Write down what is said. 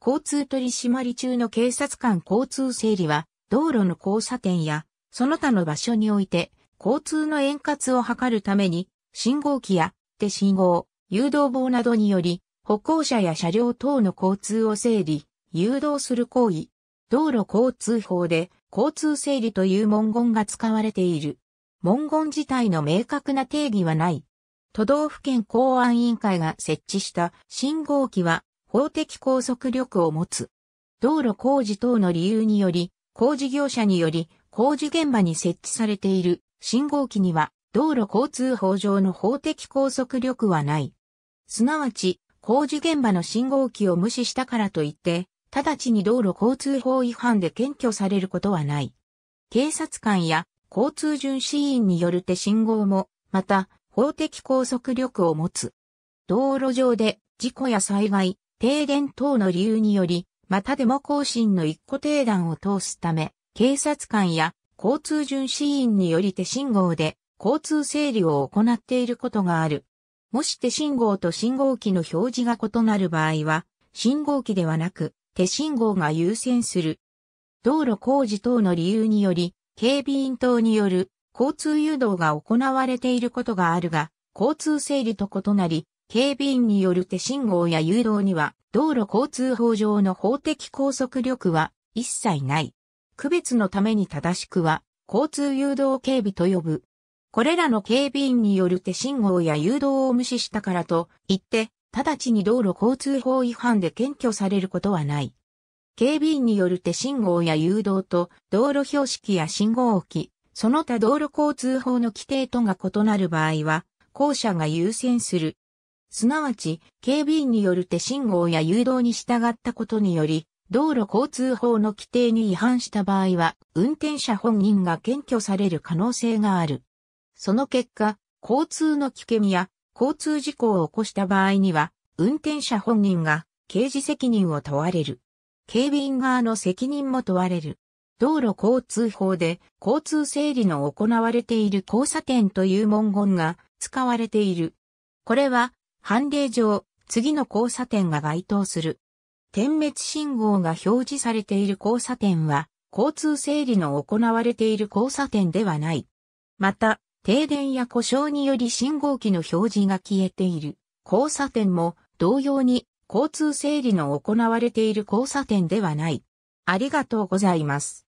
交通取締り中の警察官交通整理は、道路の交差点や、その他の場所において、交通の円滑を図るために、信号機や、手信号、誘導棒などにより、歩行者や車両等の交通を整理、誘導する行為。道路交通法で、交通整理という文言が使われている。文言自体の明確な定義はない。都道府県公安委員会が設置した信号機は法的拘束力を持つ。道路工事等の理由により、工事業者により工事現場に設置されている信号機には道路交通法上の法的拘束力はない。すなわち、工事現場の信号機を無視したからといって、直ちに道路交通法違反で検挙されることはない。警察官や交通巡視員による手信号も、また、法的拘束力を持つ。道路上で事故や災害、停電等の理由により、またでも更新の一個停断を通すため、警察官や交通巡視員により手信号で交通整理を行っていることがある。もし手信号と信号機の表示が異なる場合は、信号機ではなく、手信号が優先する。道路工事等の理由により、警備員等による交通誘導が行われていることがあるが、交通整理と異なり、警備員による手信号や誘導には、道路交通法上の法的拘束力は一切ない。区別のために正しくは、交通誘導警備と呼ぶ。これらの警備員による手信号や誘導を無視したからと言って、直ちに道路交通法違反で検挙されることはない。警備員による手信号や誘導と道路標識や信号機、その他道路交通法の規定とが異なる場合は、後者が優先するすなわち、警備員による手信号や誘導に従ったことにより、道路交通法の規定に違反した場合は、運転者本人が検挙される可能性がある。その結果、交通の危険や交通事故を起こした場合には、運転者本人が刑事責任を問われる。警備員側の責任も問われる。道路交通法で交通整理の行われている交差点という文言が使われている。これは判例上、次の交差点が該当する。点滅信号が表示されている交差点は、交通整理の行われている交差点ではない。また、停電や故障により信号機の表示が消えている交差点も同様に交通整理の行われている交差点ではない。ありがとうございます。